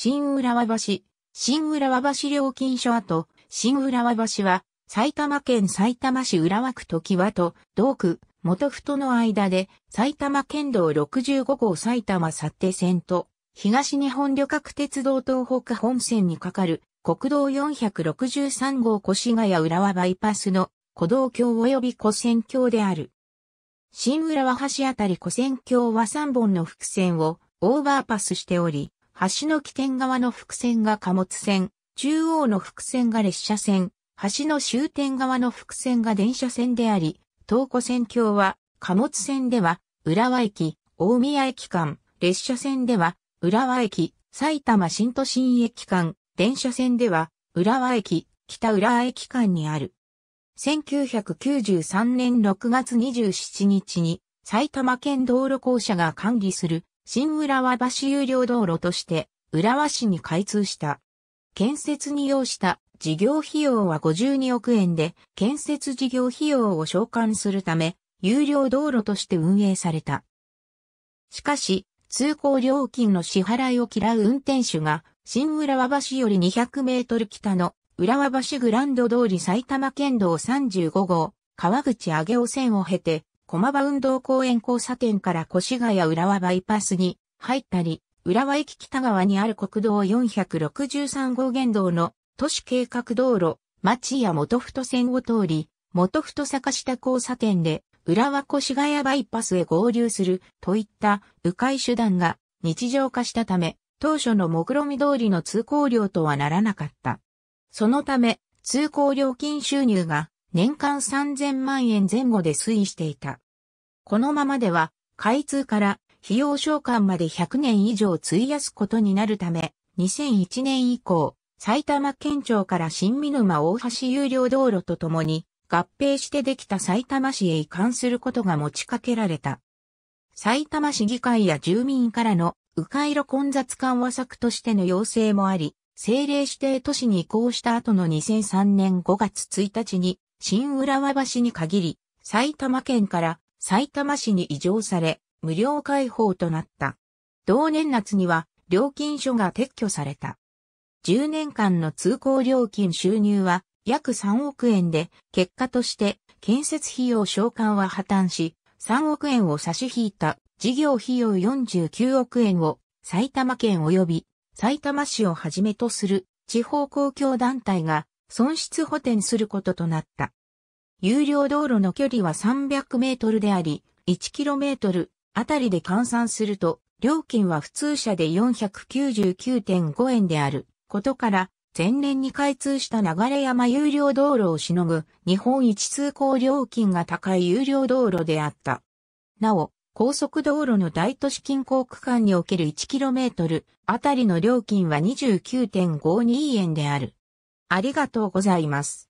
新浦和橋、新浦和橋料金所跡、新浦和橋は、埼玉県埼玉市浦和区時和と、同区、元との間で、埼玉県道65号埼玉幸手線と、東日本旅客鉄道東北本線にかかる、国道463号越谷浦和バイパスの、古道橋及び古線橋である。新浦和橋あたり古線橋は3本の伏線をオーバーパスしており、橋の起点側の伏線が貨物線、中央の伏線が列車線、橋の終点側の伏線が電車線であり、東湖線橋は貨物線では浦和駅、大宮駅間、列車線では浦和駅、埼玉新都心駅間、電車線では浦和駅、北浦和駅間にある。1993年6月27日に埼玉県道路公社が管理する新浦和橋有料道路として、浦和市に開通した。建設に要した事業費用は52億円で、建設事業費用を償還するため、有料道路として運営された。しかし、通行料金の支払いを嫌う運転手が、新浦和橋より200メートル北の浦和橋グランド通り埼玉県道35号、川口上尾線を経て、駒場運動公園交差点から越谷浦和バイパスに入ったり、浦和駅北側にある国道463号原道の都市計画道路、町や元太線を通り、元太坂下交差点で浦和越谷バイパスへ合流するといった迂回手段が日常化したため、当初の目論見通りの通行量とはならなかった。そのため、通行料金収入が年間3000万円前後で推移していた。このままでは、開通から費用償還まで100年以上費やすことになるため、2001年以降、埼玉県庁から新見沼大橋有料道路とともに、合併してできた埼玉市へ移管することが持ちかけられた。埼玉市議会や住民からの迂回路混雑緩和策としての要請もあり、政令指定都市に移行した後の2003年5月1日に新浦和橋に限り、埼玉県から埼玉市に移譲され、無料開放となった。同年夏には料金所が撤去された。10年間の通行料金収入は約3億円で、結果として建設費用償還は破綻し、3億円を差し引いた事業費用49億円を埼玉県及び埼玉市をはじめとする地方公共団体が損失補填することとなった。有料道路の距離は300メートルであり、1キロメートルあたりで換算すると、料金は普通車で499.5円であることから、前年に開通した流山有料道路をしのぐ日本一通行料金が高い有料道路であった。なお、高速道路の大都市近郊区間における 1km あたりの料金は29.52円である。ありがとうございます。